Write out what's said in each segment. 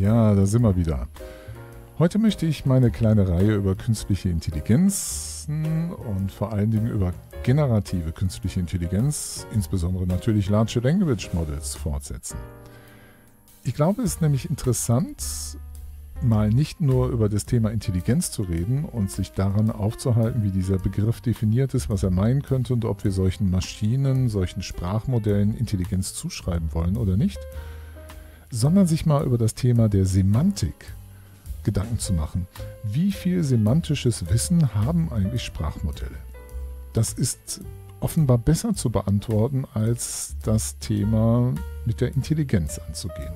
Ja, da sind wir wieder. Heute möchte ich meine kleine Reihe über künstliche Intelligenzen und vor allen Dingen über generative künstliche Intelligenz, insbesondere natürlich Large Language Models, fortsetzen. Ich glaube, es ist nämlich interessant, mal nicht nur über das Thema Intelligenz zu reden und sich daran aufzuhalten, wie dieser Begriff definiert ist, was er meinen könnte und ob wir solchen Maschinen, solchen Sprachmodellen Intelligenz zuschreiben wollen oder nicht, sondern sich mal über das Thema der Semantik Gedanken zu machen. Wie viel semantisches Wissen haben eigentlich Sprachmodelle? Das ist offenbar besser zu beantworten, als das Thema mit der Intelligenz anzugehen.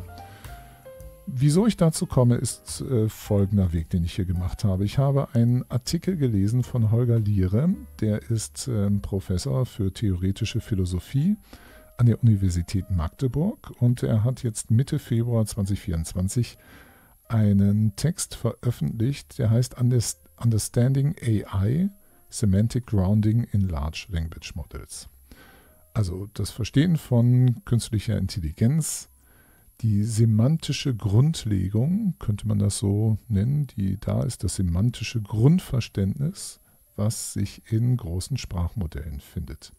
Wieso ich dazu komme, ist äh, folgender Weg, den ich hier gemacht habe. Ich habe einen Artikel gelesen von Holger Liere, der ist ähm, Professor für theoretische Philosophie an der Universität Magdeburg und er hat jetzt Mitte Februar 2024 einen Text veröffentlicht, der heißt Understanding AI, Semantic Grounding in Large Language Models. Also das Verstehen von künstlicher Intelligenz, die semantische Grundlegung, könnte man das so nennen, die da ist das semantische Grundverständnis, was sich in großen Sprachmodellen findet.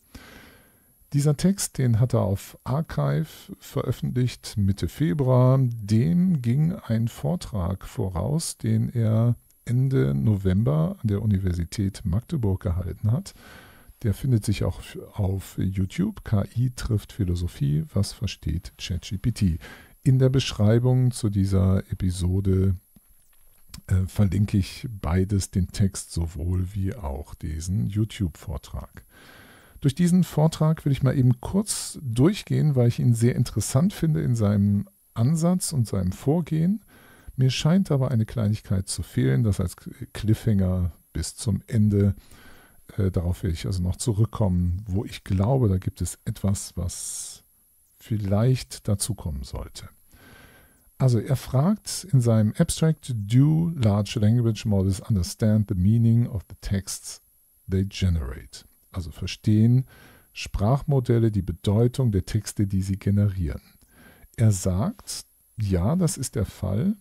Dieser Text, den hat er auf Archive veröffentlicht Mitte Februar. Dem ging ein Vortrag voraus, den er Ende November an der Universität Magdeburg gehalten hat. Der findet sich auch auf YouTube. KI trifft Philosophie. Was versteht ChatGPT? In der Beschreibung zu dieser Episode äh, verlinke ich beides, den Text sowohl wie auch diesen YouTube-Vortrag. Durch diesen Vortrag will ich mal eben kurz durchgehen, weil ich ihn sehr interessant finde in seinem Ansatz und seinem Vorgehen. Mir scheint aber eine Kleinigkeit zu fehlen, das als Cliffhanger bis zum Ende. Äh, darauf will ich also noch zurückkommen, wo ich glaube, da gibt es etwas, was vielleicht dazukommen sollte. Also er fragt in seinem Abstract, do large language models understand the meaning of the texts they generate? also verstehen, Sprachmodelle die Bedeutung der Texte, die sie generieren. Er sagt, ja, das ist der Fall,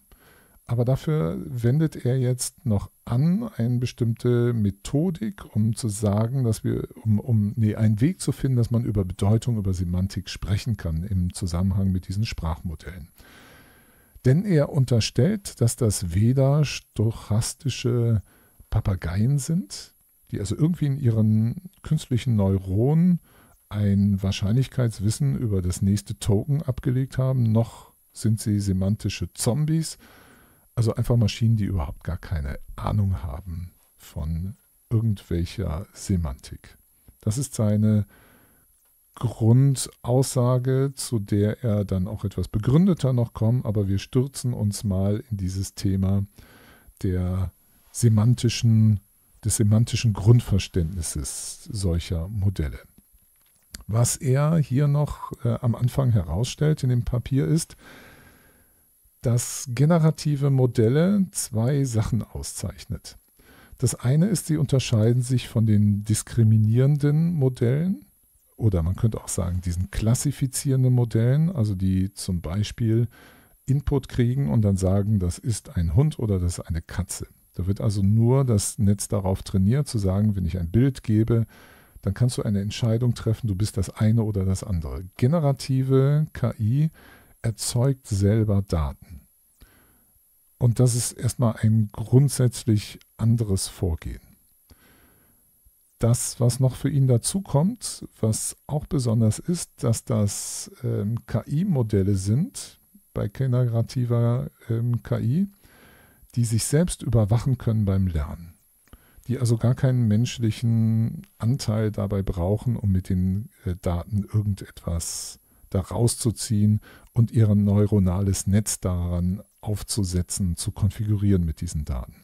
aber dafür wendet er jetzt noch an eine bestimmte Methodik, um zu sagen, dass wir, um, um nee, einen Weg zu finden, dass man über Bedeutung, über Semantik sprechen kann im Zusammenhang mit diesen Sprachmodellen. Denn er unterstellt, dass das weder stochastische Papageien sind, die also irgendwie in ihren künstlichen Neuronen ein Wahrscheinlichkeitswissen über das nächste Token abgelegt haben, noch sind sie semantische Zombies, also einfach Maschinen, die überhaupt gar keine Ahnung haben von irgendwelcher Semantik. Das ist seine Grundaussage, zu der er dann auch etwas begründeter noch kommt, aber wir stürzen uns mal in dieses Thema der semantischen des semantischen Grundverständnisses solcher Modelle. Was er hier noch äh, am Anfang herausstellt in dem Papier ist, dass generative Modelle zwei Sachen auszeichnet. Das eine ist, sie unterscheiden sich von den diskriminierenden Modellen oder man könnte auch sagen, diesen klassifizierenden Modellen, also die zum Beispiel Input kriegen und dann sagen, das ist ein Hund oder das ist eine Katze. Da wird also nur das Netz darauf trainiert, zu sagen, wenn ich ein Bild gebe, dann kannst du eine Entscheidung treffen, du bist das eine oder das andere. Generative KI erzeugt selber Daten. Und das ist erstmal ein grundsätzlich anderes Vorgehen. Das, was noch für ihn dazukommt, was auch besonders ist, dass das ähm, KI-Modelle sind bei generativer ähm, KI, die sich selbst überwachen können beim Lernen, die also gar keinen menschlichen Anteil dabei brauchen, um mit den äh, Daten irgendetwas daraus zu ziehen und ihr neuronales Netz daran aufzusetzen, zu konfigurieren mit diesen Daten.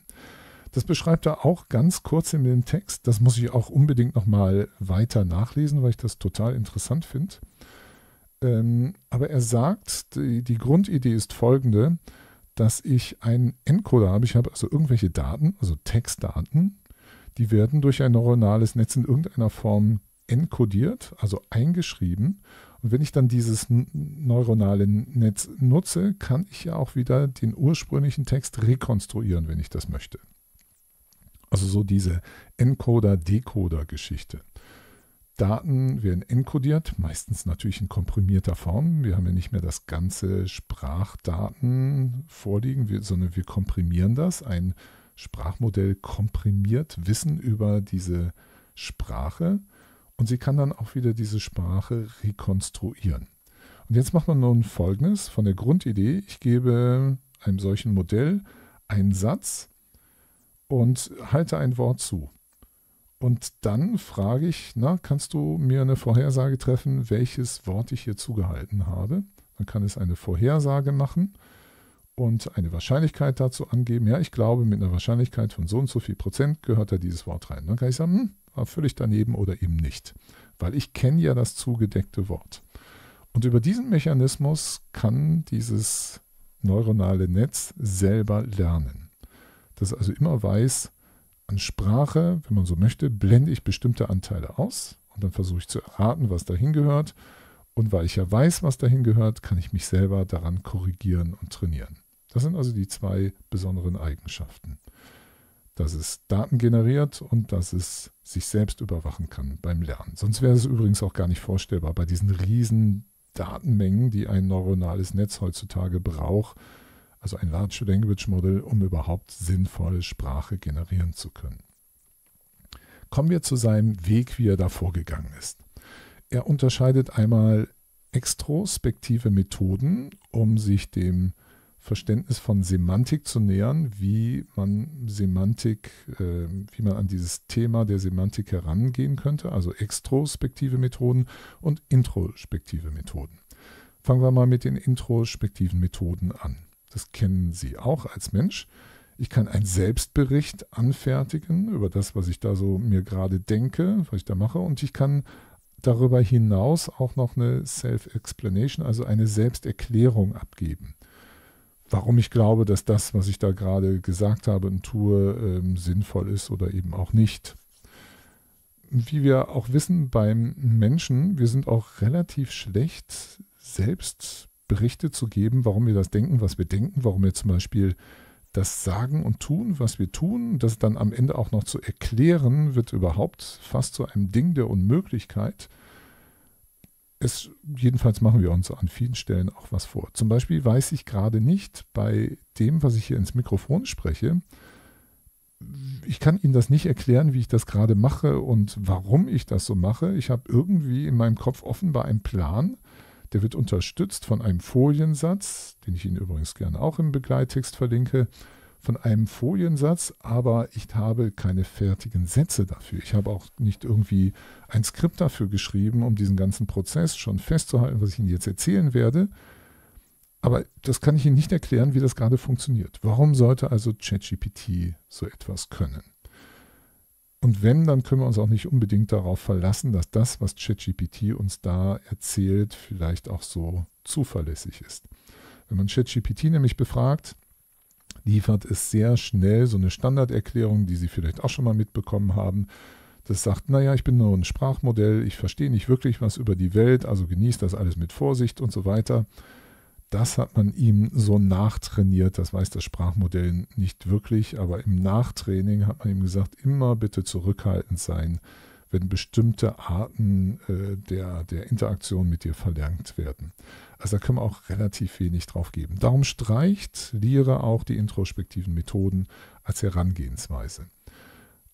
Das beschreibt er auch ganz kurz in dem Text. Das muss ich auch unbedingt nochmal weiter nachlesen, weil ich das total interessant finde. Ähm, aber er sagt, die, die Grundidee ist folgende dass ich einen Encoder habe. Ich habe also irgendwelche Daten, also Textdaten, die werden durch ein neuronales Netz in irgendeiner Form encodiert, also eingeschrieben. Und wenn ich dann dieses neuronale Netz nutze, kann ich ja auch wieder den ursprünglichen Text rekonstruieren, wenn ich das möchte. Also so diese Encoder-Decoder-Geschichte. Daten werden encodiert, meistens natürlich in komprimierter Form. Wir haben ja nicht mehr das ganze Sprachdaten vorliegen, sondern wir komprimieren das. Ein Sprachmodell komprimiert Wissen über diese Sprache und sie kann dann auch wieder diese Sprache rekonstruieren. Und jetzt macht man nun Folgendes von der Grundidee. Ich gebe einem solchen Modell einen Satz und halte ein Wort zu. Und dann frage ich, na, kannst du mir eine Vorhersage treffen, welches Wort ich hier zugehalten habe? Dann kann es eine Vorhersage machen und eine Wahrscheinlichkeit dazu angeben. Ja, ich glaube, mit einer Wahrscheinlichkeit von so und so viel Prozent gehört da dieses Wort rein. Dann kann ich sagen, hm, war völlig daneben oder eben nicht. Weil ich kenne ja das zugedeckte Wort. Und über diesen Mechanismus kann dieses neuronale Netz selber lernen. Das also immer weiß, an Sprache, wenn man so möchte, blende ich bestimmte Anteile aus und dann versuche ich zu erraten, was dahin gehört. Und weil ich ja weiß, was dahin gehört, kann ich mich selber daran korrigieren und trainieren. Das sind also die zwei besonderen Eigenschaften. Dass es Daten generiert und dass es sich selbst überwachen kann beim Lernen. Sonst wäre es übrigens auch gar nicht vorstellbar bei diesen riesen Datenmengen, die ein neuronales Netz heutzutage braucht, also ein Large Language Model, um überhaupt sinnvolle Sprache generieren zu können. Kommen wir zu seinem Weg, wie er da vorgegangen ist. Er unterscheidet einmal extrospektive Methoden, um sich dem Verständnis von Semantik zu nähern, wie man Semantik, äh, wie man an dieses Thema der Semantik herangehen könnte, also extrospektive Methoden und introspektive Methoden. Fangen wir mal mit den introspektiven Methoden an. Das kennen Sie auch als Mensch. Ich kann einen Selbstbericht anfertigen über das, was ich da so mir gerade denke, was ich da mache. Und ich kann darüber hinaus auch noch eine Self-Explanation, also eine Selbsterklärung abgeben. Warum ich glaube, dass das, was ich da gerade gesagt habe und tue, ähm, sinnvoll ist oder eben auch nicht. Wie wir auch wissen beim Menschen, wir sind auch relativ schlecht selbst Berichte zu geben, warum wir das denken, was wir denken, warum wir zum Beispiel das sagen und tun, was wir tun, das dann am Ende auch noch zu erklären, wird überhaupt fast zu einem Ding der Unmöglichkeit. Es, jedenfalls machen wir uns an vielen Stellen auch was vor. Zum Beispiel weiß ich gerade nicht bei dem, was ich hier ins Mikrofon spreche, ich kann Ihnen das nicht erklären, wie ich das gerade mache und warum ich das so mache. Ich habe irgendwie in meinem Kopf offenbar einen Plan, der wird unterstützt von einem Foliensatz, den ich Ihnen übrigens gerne auch im Begleittext verlinke, von einem Foliensatz, aber ich habe keine fertigen Sätze dafür. Ich habe auch nicht irgendwie ein Skript dafür geschrieben, um diesen ganzen Prozess schon festzuhalten, was ich Ihnen jetzt erzählen werde. Aber das kann ich Ihnen nicht erklären, wie das gerade funktioniert. Warum sollte also ChatGPT so etwas können? Und wenn, dann können wir uns auch nicht unbedingt darauf verlassen, dass das, was ChatGPT uns da erzählt, vielleicht auch so zuverlässig ist. Wenn man ChatGPT nämlich befragt, liefert es sehr schnell so eine Standarderklärung, die Sie vielleicht auch schon mal mitbekommen haben. Das sagt, naja, ich bin nur ein Sprachmodell, ich verstehe nicht wirklich was über die Welt, also genießt das alles mit Vorsicht und so weiter das hat man ihm so nachtrainiert. Das weiß das Sprachmodell nicht wirklich, aber im Nachtraining hat man ihm gesagt, immer bitte zurückhaltend sein, wenn bestimmte Arten äh, der, der Interaktion mit dir verlangt werden. Also da können wir auch relativ wenig drauf geben. Darum streicht Lehre auch die introspektiven Methoden als Herangehensweise.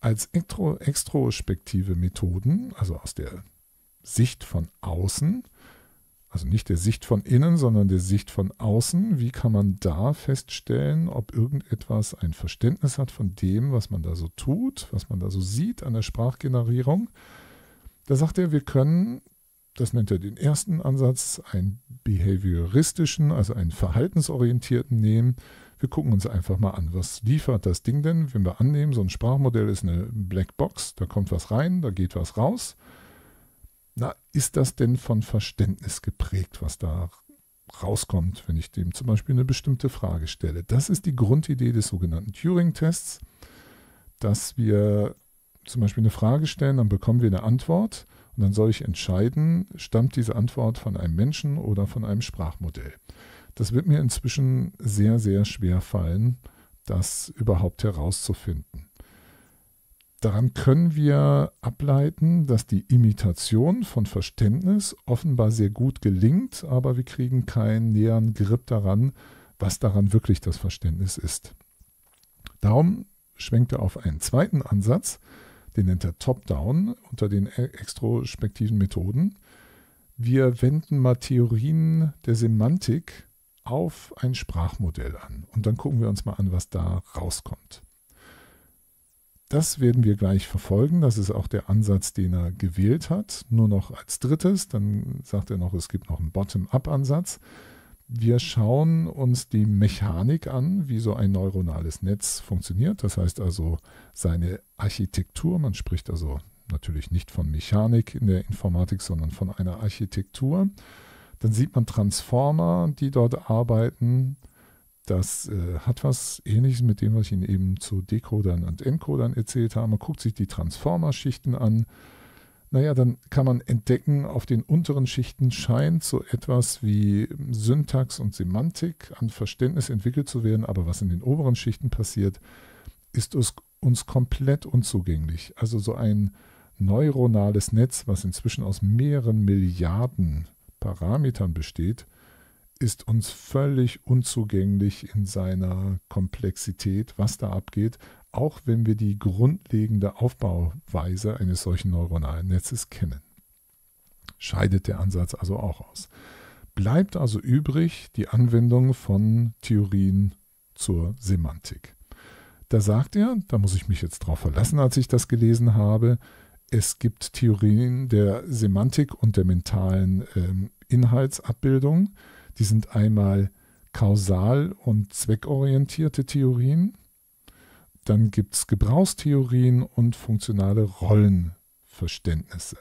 Als extrospektive Methoden, also aus der Sicht von außen, also nicht der Sicht von innen, sondern der Sicht von außen, wie kann man da feststellen, ob irgendetwas ein Verständnis hat von dem, was man da so tut, was man da so sieht an der Sprachgenerierung. Da sagt er, wir können, das nennt er den ersten Ansatz, einen behavioristischen, also einen verhaltensorientierten nehmen. Wir gucken uns einfach mal an, was liefert das Ding denn, wenn wir annehmen, so ein Sprachmodell ist eine Blackbox, da kommt was rein, da geht was raus na, ist das denn von Verständnis geprägt, was da rauskommt, wenn ich dem zum Beispiel eine bestimmte Frage stelle? Das ist die Grundidee des sogenannten Turing-Tests, dass wir zum Beispiel eine Frage stellen, dann bekommen wir eine Antwort und dann soll ich entscheiden, stammt diese Antwort von einem Menschen oder von einem Sprachmodell. Das wird mir inzwischen sehr, sehr schwer fallen, das überhaupt herauszufinden. Daran können wir ableiten, dass die Imitation von Verständnis offenbar sehr gut gelingt, aber wir kriegen keinen näheren Grip daran, was daran wirklich das Verständnis ist. Darum schwenkt er auf einen zweiten Ansatz, den nennt er Top-Down unter den e- extrospektiven Methoden. Wir wenden mal Theorien der Semantik auf ein Sprachmodell an und dann gucken wir uns mal an, was da rauskommt. Das werden wir gleich verfolgen. Das ist auch der Ansatz, den er gewählt hat. Nur noch als drittes, dann sagt er noch, es gibt noch einen Bottom-up-Ansatz. Wir schauen uns die Mechanik an, wie so ein neuronales Netz funktioniert. Das heißt also seine Architektur. Man spricht also natürlich nicht von Mechanik in der Informatik, sondern von einer Architektur. Dann sieht man Transformer, die dort arbeiten. Das äh, hat was ähnliches mit dem, was ich Ihnen eben zu Decodern und Encodern erzählt habe. Man guckt sich die Transformerschichten an. Naja, dann kann man entdecken, auf den unteren Schichten scheint so etwas wie Syntax und Semantik an Verständnis entwickelt zu werden, aber was in den oberen Schichten passiert, ist uns, uns komplett unzugänglich. Also so ein neuronales Netz, was inzwischen aus mehreren Milliarden Parametern besteht, ist uns völlig unzugänglich in seiner Komplexität, was da abgeht, auch wenn wir die grundlegende Aufbauweise eines solchen neuronalen Netzes kennen. Scheidet der Ansatz also auch aus. Bleibt also übrig die Anwendung von Theorien zur Semantik. Da sagt er, da muss ich mich jetzt drauf verlassen, als ich das gelesen habe, es gibt Theorien der Semantik und der mentalen ähm, Inhaltsabbildung. Die sind einmal kausal- und zweckorientierte Theorien. Dann gibt es Gebrauchstheorien und funktionale Rollenverständnisse.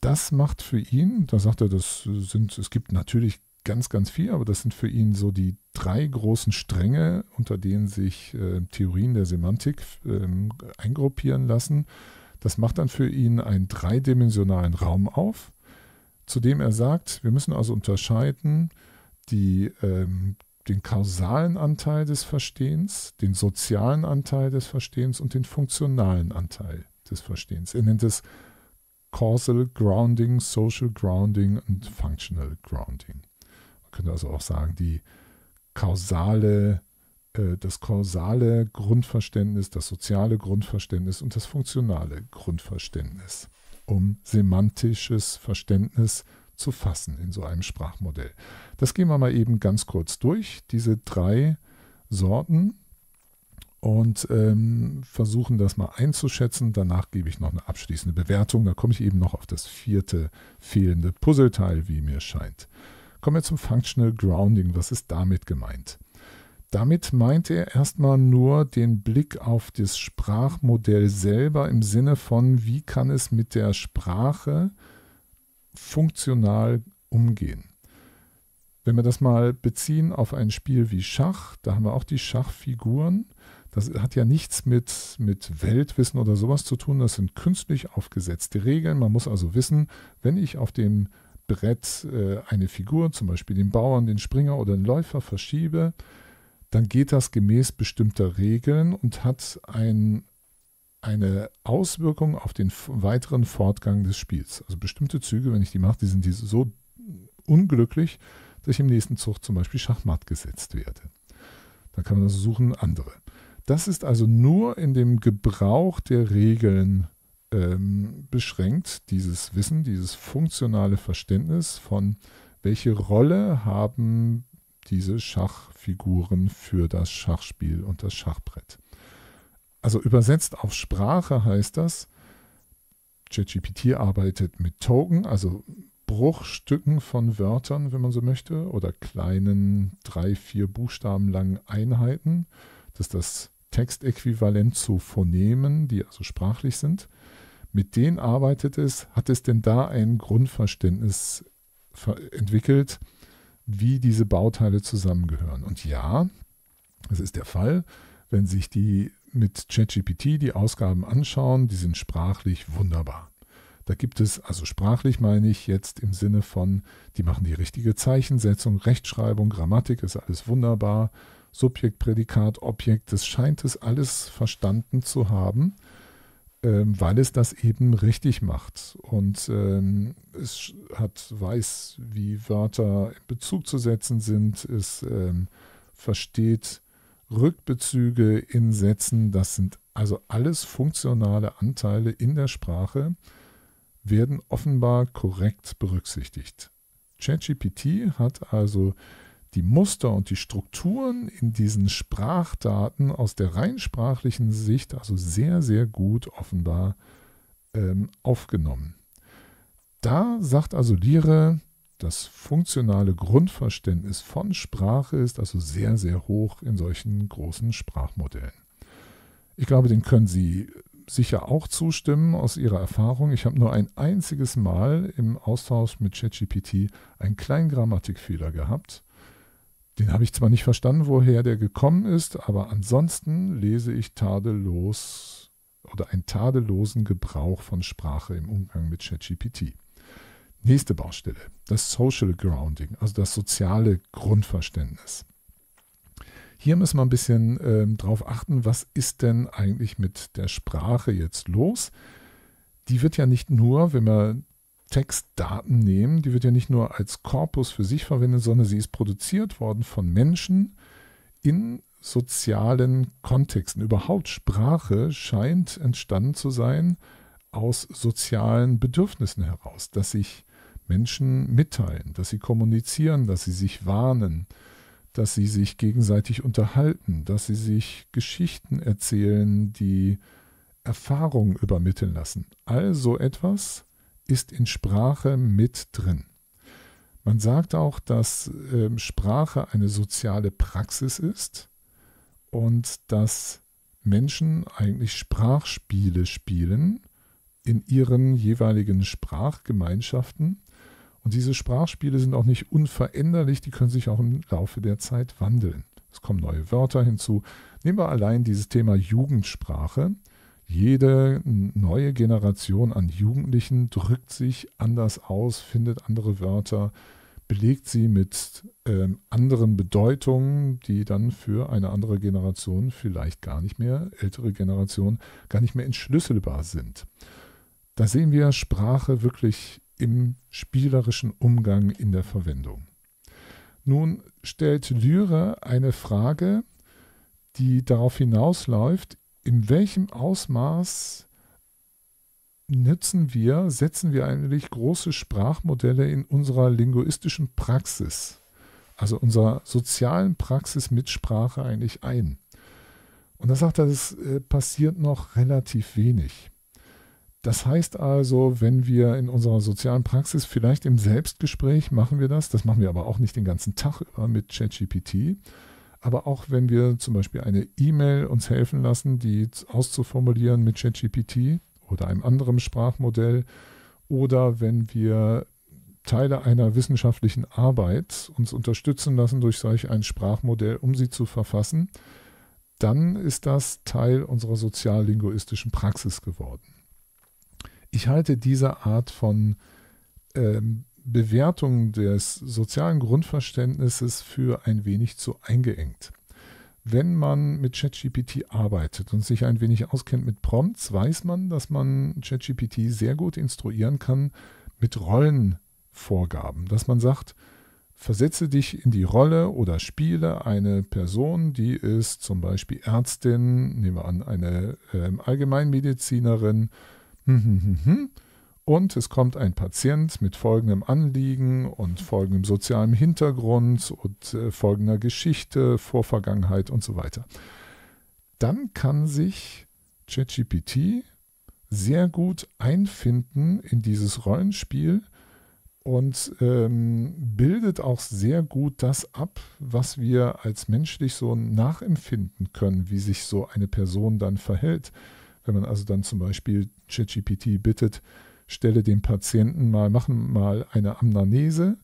Das macht für ihn, da sagt er, das sind, es gibt natürlich ganz, ganz viel, aber das sind für ihn so die drei großen Stränge, unter denen sich äh, Theorien der Semantik äh, eingruppieren lassen. Das macht dann für ihn einen dreidimensionalen Raum auf zudem er sagt, wir müssen also unterscheiden die, ähm, den kausalen Anteil des Verstehens, den sozialen Anteil des Verstehens und den funktionalen Anteil des Verstehens. Er nennt es Causal Grounding, Social Grounding und Functional Grounding. Man könnte also auch sagen, die kausale, äh, das kausale Grundverständnis, das soziale Grundverständnis und das funktionale Grundverständnis um semantisches Verständnis zu fassen in so einem Sprachmodell. Das gehen wir mal eben ganz kurz durch, diese drei Sorten und ähm, versuchen das mal einzuschätzen. Danach gebe ich noch eine abschließende Bewertung. Da komme ich eben noch auf das vierte fehlende Puzzleteil, wie mir scheint. Kommen wir zum Functional Grounding. Was ist damit gemeint? Damit meint er erstmal nur den Blick auf das Sprachmodell selber im Sinne von, wie kann es mit der Sprache funktional umgehen. Wenn wir das mal beziehen auf ein Spiel wie Schach, da haben wir auch die Schachfiguren. Das hat ja nichts mit, mit Weltwissen oder sowas zu tun. Das sind künstlich aufgesetzte Regeln. Man muss also wissen, wenn ich auf dem Brett äh, eine Figur, zum Beispiel den Bauern, den Springer oder den Läufer verschiebe, dann geht das gemäß bestimmter Regeln und hat ein, eine Auswirkung auf den weiteren Fortgang des Spiels. Also bestimmte Züge, wenn ich die mache, die sind die so unglücklich, dass ich im nächsten Zug zum Beispiel Schachmatt gesetzt werde. Dann kann man also suchen andere. Das ist also nur in dem Gebrauch der Regeln ähm, beschränkt, dieses Wissen, dieses funktionale Verständnis von, welche Rolle haben diese Schachfiguren für das Schachspiel und das Schachbrett. Also übersetzt auf Sprache heißt das, ChatGPT arbeitet mit Token, also Bruchstücken von Wörtern, wenn man so möchte, oder kleinen drei, vier Buchstaben langen Einheiten. Das ist das Textäquivalent zu Phonemen, die also sprachlich sind. Mit denen arbeitet es. Hat es denn da ein Grundverständnis entwickelt? wie diese Bauteile zusammengehören. Und ja, das ist der Fall, wenn sich die mit ChatGPT die Ausgaben anschauen, die sind sprachlich wunderbar. Da gibt es, also sprachlich meine ich jetzt im Sinne von, die machen die richtige Zeichensetzung, Rechtschreibung, Grammatik ist alles wunderbar, Subjekt, Prädikat, Objekt, das scheint es alles verstanden zu haben. Ähm, weil es das eben richtig macht. Und ähm, es hat, weiß, wie Wörter in Bezug zu setzen sind. Es ähm, versteht Rückbezüge in Sätzen. Das sind also alles funktionale Anteile in der Sprache, werden offenbar korrekt berücksichtigt. ChatGPT hat also die Muster und die Strukturen in diesen Sprachdaten aus der rein sprachlichen Sicht also sehr, sehr gut offenbar ähm, aufgenommen. Da sagt also Lire, das funktionale Grundverständnis von Sprache ist also sehr, sehr hoch in solchen großen Sprachmodellen. Ich glaube, den können Sie sicher auch zustimmen aus Ihrer Erfahrung. Ich habe nur ein einziges Mal im Austausch mit ChatGPT einen kleinen Grammatikfehler gehabt den habe ich zwar nicht verstanden, woher der gekommen ist, aber ansonsten lese ich tadellos oder einen tadellosen Gebrauch von Sprache im Umgang mit ChatGPT. Nächste Baustelle, das Social Grounding, also das soziale Grundverständnis. Hier müssen wir ein bisschen äh, drauf achten, was ist denn eigentlich mit der Sprache jetzt los? Die wird ja nicht nur, wenn wir Textdaten nehmen. Die wird ja nicht nur als Korpus für sich verwendet, sondern sie ist produziert worden von Menschen in sozialen Kontexten. Überhaupt Sprache scheint entstanden zu sein aus sozialen Bedürfnissen heraus, dass sich Menschen mitteilen, dass sie kommunizieren, dass sie sich warnen, dass sie sich gegenseitig unterhalten, dass sie sich Geschichten erzählen, die Erfahrungen übermitteln lassen. Also etwas, ist in Sprache mit drin. Man sagt auch, dass ähm, Sprache eine soziale Praxis ist und dass Menschen eigentlich Sprachspiele spielen in ihren jeweiligen Sprachgemeinschaften. Und diese Sprachspiele sind auch nicht unveränderlich, die können sich auch im Laufe der Zeit wandeln. Es kommen neue Wörter hinzu. Nehmen wir allein dieses Thema Jugendsprache jede neue Generation an Jugendlichen drückt sich anders aus, findet andere Wörter, belegt sie mit ähm, anderen Bedeutungen, die dann für eine andere Generation vielleicht gar nicht mehr, ältere Generation, gar nicht mehr entschlüsselbar sind. Da sehen wir Sprache wirklich im spielerischen Umgang in der Verwendung. Nun stellt Lyre eine Frage, die darauf hinausläuft, in welchem Ausmaß nützen wir, setzen wir eigentlich große Sprachmodelle in unserer linguistischen Praxis, also unserer sozialen Praxis mit Sprache eigentlich ein? Und da sagt er, das äh, passiert noch relativ wenig. Das heißt also, wenn wir in unserer sozialen Praxis, vielleicht im Selbstgespräch machen wir das, das machen wir aber auch nicht den ganzen Tag über mit ChatGPT, aber auch wenn wir zum Beispiel eine E-Mail uns helfen lassen, die auszuformulieren mit ChatGPT oder einem anderen Sprachmodell, oder wenn wir Teile einer wissenschaftlichen Arbeit uns unterstützen lassen durch solch ein Sprachmodell, um sie zu verfassen, dann ist das Teil unserer soziallinguistischen Praxis geworden. Ich halte diese Art von ähm, Bewertung des sozialen Grundverständnisses für ein wenig zu eingeengt. Wenn man mit ChatGPT arbeitet und sich ein wenig auskennt mit Prompts, weiß man, dass man ChatGPT sehr gut instruieren kann mit Rollenvorgaben, dass man sagt, versetze dich in die Rolle oder spiele eine Person, die ist zum Beispiel Ärztin, nehmen wir an, eine äh, Allgemeinmedizinerin, hm, hm, hm, und es kommt ein Patient mit folgendem Anliegen und folgendem sozialen Hintergrund und äh, folgender Geschichte, Vorvergangenheit und so weiter. Dann kann sich ChatGPT sehr gut einfinden in dieses Rollenspiel und ähm, bildet auch sehr gut das ab, was wir als menschlich so nachempfinden können, wie sich so eine Person dann verhält. Wenn man also dann zum Beispiel ChatGPT bittet, stelle dem Patienten mal, mach mal eine Amnanese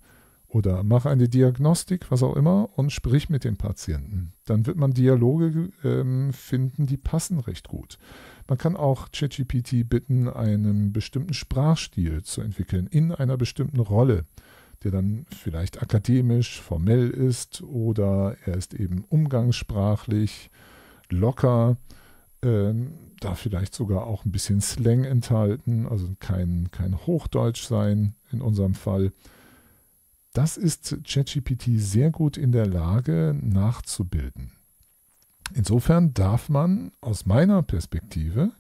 oder mach eine Diagnostik, was auch immer, und sprich mit dem Patienten. Dann wird man Dialoge ähm, finden, die passen recht gut. Man kann auch ChatGPT bitten, einen bestimmten Sprachstil zu entwickeln in einer bestimmten Rolle, der dann vielleicht akademisch, formell ist oder er ist eben umgangssprachlich, locker ähm, da vielleicht sogar auch ein bisschen Slang enthalten, also kein, kein Hochdeutsch sein in unserem Fall. Das ist ChatGPT sehr gut in der Lage nachzubilden. Insofern darf man aus meiner Perspektive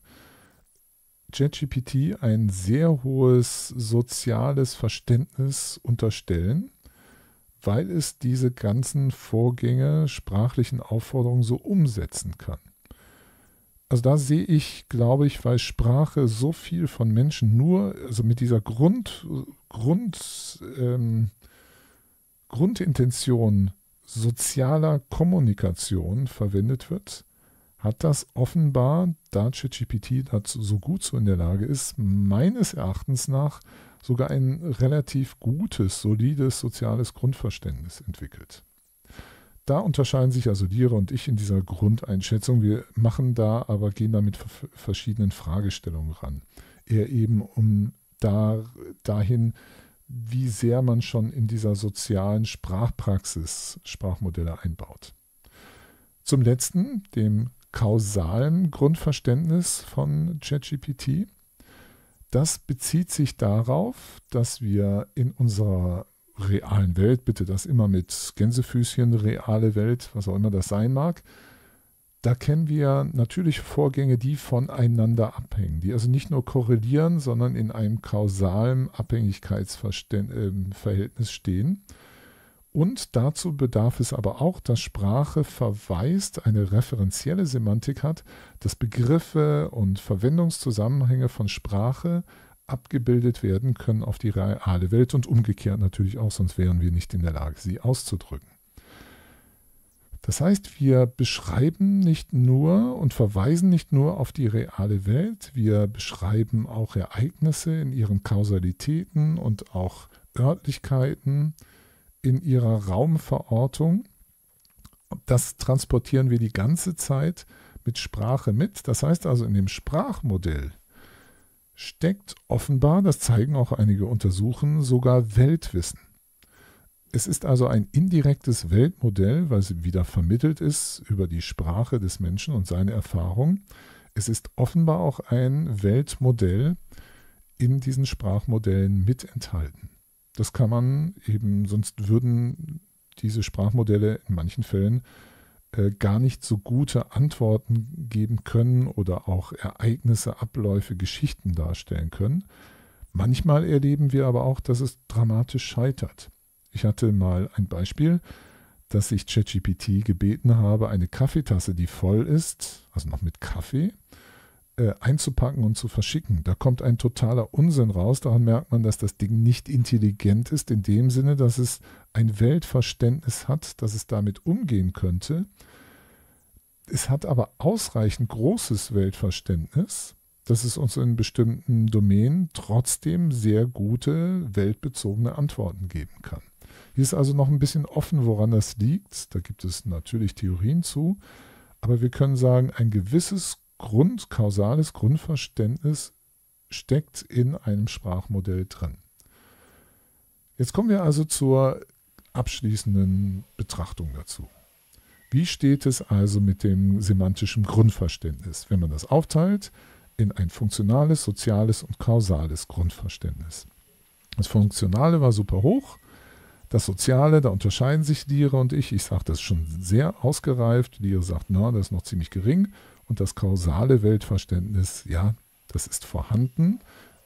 ChatGPT ein sehr hohes soziales Verständnis unterstellen, weil es diese ganzen Vorgänge, sprachlichen Aufforderungen so umsetzen kann. Also da sehe ich, glaube ich, weil Sprache so viel von Menschen nur, also mit dieser Grund, Grund, ähm, Grundintention sozialer Kommunikation verwendet wird, hat das offenbar, da ChatGPT dazu so gut so in der Lage ist, meines Erachtens nach sogar ein relativ gutes, solides soziales Grundverständnis entwickelt da unterscheiden sich also Lira und ich in dieser Grundeinschätzung. Wir machen da aber, gehen da mit verschiedenen Fragestellungen ran. Eher eben um da, dahin, wie sehr man schon in dieser sozialen Sprachpraxis Sprachmodelle einbaut. Zum letzten, dem kausalen Grundverständnis von ChatGPT. Das bezieht sich darauf, dass wir in unserer realen Welt, bitte das immer mit Gänsefüßchen, reale Welt, was auch immer das sein mag, da kennen wir natürlich Vorgänge, die voneinander abhängen, die also nicht nur korrelieren, sondern in einem kausalen Abhängigkeitsverhältnis ähm, stehen. Und dazu bedarf es aber auch, dass Sprache verweist, eine referenzielle Semantik hat, dass Begriffe und Verwendungszusammenhänge von Sprache abgebildet werden können auf die reale Welt und umgekehrt natürlich auch, sonst wären wir nicht in der Lage, sie auszudrücken. Das heißt, wir beschreiben nicht nur und verweisen nicht nur auf die reale Welt, wir beschreiben auch Ereignisse in ihren Kausalitäten und auch Örtlichkeiten in ihrer Raumverortung. Das transportieren wir die ganze Zeit mit Sprache mit. Das heißt also, in dem Sprachmodell steckt offenbar, das zeigen auch einige Untersuchungen, sogar Weltwissen. Es ist also ein indirektes Weltmodell, weil es wieder vermittelt ist über die Sprache des Menschen und seine Erfahrung. Es ist offenbar auch ein Weltmodell in diesen Sprachmodellen mit enthalten. Das kann man eben, sonst würden diese Sprachmodelle in manchen Fällen äh, gar nicht so gute Antworten geben können oder auch Ereignisse, Abläufe, Geschichten darstellen können. Manchmal erleben wir aber auch, dass es dramatisch scheitert. Ich hatte mal ein Beispiel, dass ich ChatGPT gebeten habe, eine Kaffeetasse, die voll ist, also noch mit Kaffee, äh, einzupacken und zu verschicken. Da kommt ein totaler Unsinn raus. Daran merkt man, dass das Ding nicht intelligent ist, in dem Sinne, dass es ein Weltverständnis hat, dass es damit umgehen könnte. Es hat aber ausreichend großes Weltverständnis, dass es uns in bestimmten Domänen trotzdem sehr gute weltbezogene Antworten geben kann. Hier ist also noch ein bisschen offen, woran das liegt. Da gibt es natürlich Theorien zu. Aber wir können sagen, ein gewisses Grund, kausales Grundverständnis steckt in einem Sprachmodell drin. Jetzt kommen wir also zur abschließenden Betrachtung dazu. Wie steht es also mit dem semantischen Grundverständnis, wenn man das aufteilt in ein funktionales, soziales und kausales Grundverständnis? Das Funktionale war super hoch, das Soziale, da unterscheiden sich Lehre und ich. Ich sage, das ist schon sehr ausgereift. Lehre sagt, na, das ist noch ziemlich gering. Und das kausale Weltverständnis, ja, das ist vorhanden.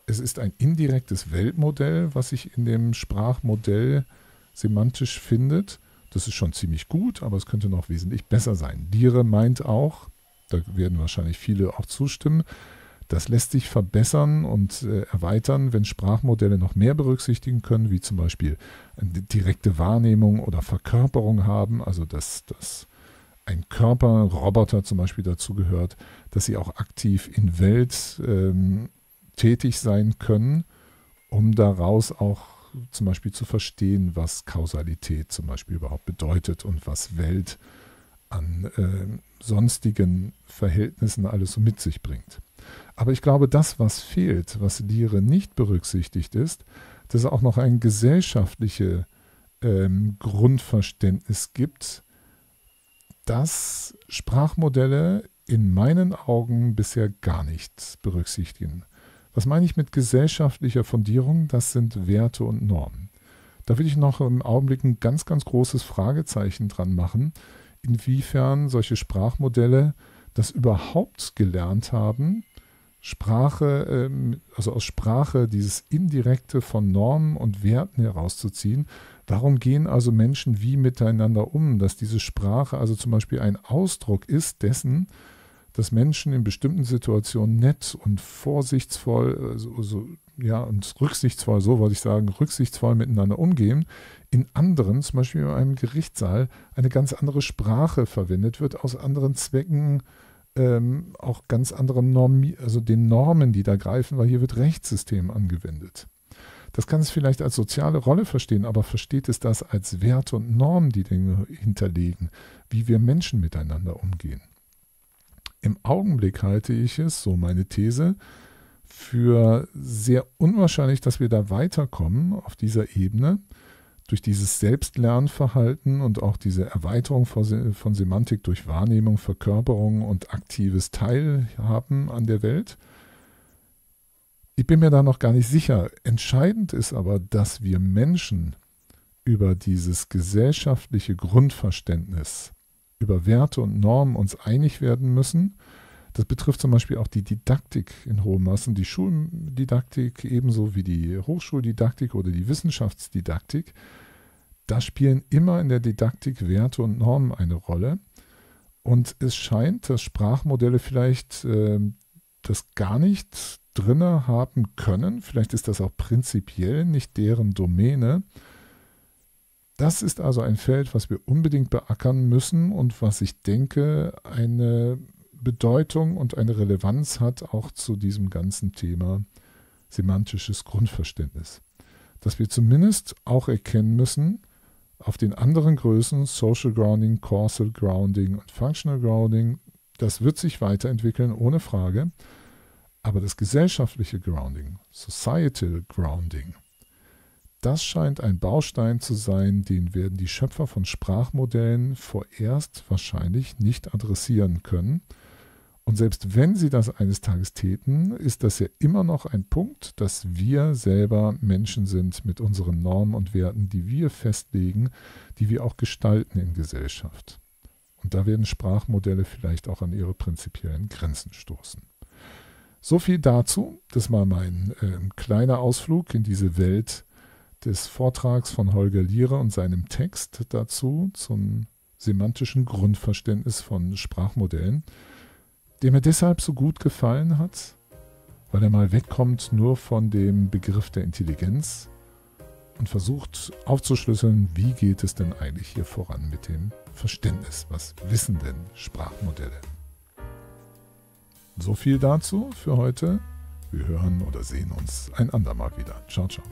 Es ist ein indirektes Weltmodell, was sich in dem Sprachmodell äh, semantisch findet. Das ist schon ziemlich gut, aber es könnte noch wesentlich besser sein. Dire meint auch, da werden wahrscheinlich viele auch zustimmen, das lässt sich verbessern und äh, erweitern, wenn Sprachmodelle noch mehr berücksichtigen können, wie zum Beispiel direkte Wahrnehmung oder Verkörperung haben, also dass, dass ein Roboter zum Beispiel dazu gehört, dass sie auch aktiv in Welt ähm, tätig sein können, um daraus auch zum Beispiel zu verstehen, was Kausalität zum Beispiel überhaupt bedeutet und was Welt an äh, sonstigen Verhältnissen alles so mit sich bringt. Aber ich glaube, das, was fehlt, was Lehre nicht berücksichtigt ist, dass es auch noch ein gesellschaftliches ähm, Grundverständnis gibt, das Sprachmodelle in meinen Augen bisher gar nichts berücksichtigen. Was meine ich mit gesellschaftlicher Fundierung? Das sind Werte und Normen. Da will ich noch im Augenblick ein ganz, ganz großes Fragezeichen dran machen, inwiefern solche Sprachmodelle das überhaupt gelernt haben, Sprache, ähm, also aus Sprache dieses Indirekte von Normen und Werten herauszuziehen. Darum gehen also Menschen wie miteinander um, dass diese Sprache also zum Beispiel ein Ausdruck ist dessen, dass Menschen in bestimmten Situationen nett und vorsichtsvoll, äh, so, so, ja, und rücksichtsvoll, so wollte ich sagen, rücksichtsvoll miteinander umgehen, in anderen, zum Beispiel in einem Gerichtssaal, eine ganz andere Sprache verwendet wird, aus anderen Zwecken, ähm, auch ganz anderen Normen, also den Normen, die da greifen, weil hier wird Rechtssystem angewendet. Das kann es vielleicht als soziale Rolle verstehen, aber versteht es das als Werte und Normen, die Dinge hinterlegen, wie wir Menschen miteinander umgehen? Im Augenblick halte ich es, so meine These, für sehr unwahrscheinlich, dass wir da weiterkommen auf dieser Ebene durch dieses Selbstlernverhalten und auch diese Erweiterung von Semantik durch Wahrnehmung, Verkörperung und aktives Teilhaben an der Welt. Ich bin mir da noch gar nicht sicher. Entscheidend ist aber, dass wir Menschen über dieses gesellschaftliche Grundverständnis über Werte und Normen uns einig werden müssen. Das betrifft zum Beispiel auch die Didaktik in hohem Maßen, die Schuldidaktik ebenso wie die Hochschuldidaktik oder die Wissenschaftsdidaktik. Da spielen immer in der Didaktik Werte und Normen eine Rolle. Und es scheint, dass Sprachmodelle vielleicht äh, das gar nicht drinne haben können. Vielleicht ist das auch prinzipiell nicht deren Domäne. Das ist also ein Feld, was wir unbedingt beackern müssen und was ich denke eine Bedeutung und eine Relevanz hat auch zu diesem ganzen Thema semantisches Grundverständnis. Dass wir zumindest auch erkennen müssen, auf den anderen Größen Social Grounding, Causal Grounding und Functional Grounding, das wird sich weiterentwickeln, ohne Frage. Aber das gesellschaftliche Grounding, Societal Grounding, das scheint ein Baustein zu sein, den werden die Schöpfer von Sprachmodellen vorerst wahrscheinlich nicht adressieren können. Und selbst wenn sie das eines Tages täten, ist das ja immer noch ein Punkt, dass wir selber Menschen sind mit unseren Normen und Werten, die wir festlegen, die wir auch gestalten in Gesellschaft. Und da werden Sprachmodelle vielleicht auch an ihre prinzipiellen Grenzen stoßen. So viel dazu. Das war mein äh, kleiner Ausflug in diese Welt des Vortrags von Holger Lierer und seinem Text dazu zum semantischen Grundverständnis von Sprachmodellen, der mir deshalb so gut gefallen hat, weil er mal wegkommt nur von dem Begriff der Intelligenz und versucht aufzuschlüsseln, wie geht es denn eigentlich hier voran mit dem Verständnis, was wissen denn Sprachmodelle? So viel dazu für heute. Wir hören oder sehen uns ein andermal wieder. Ciao, ciao.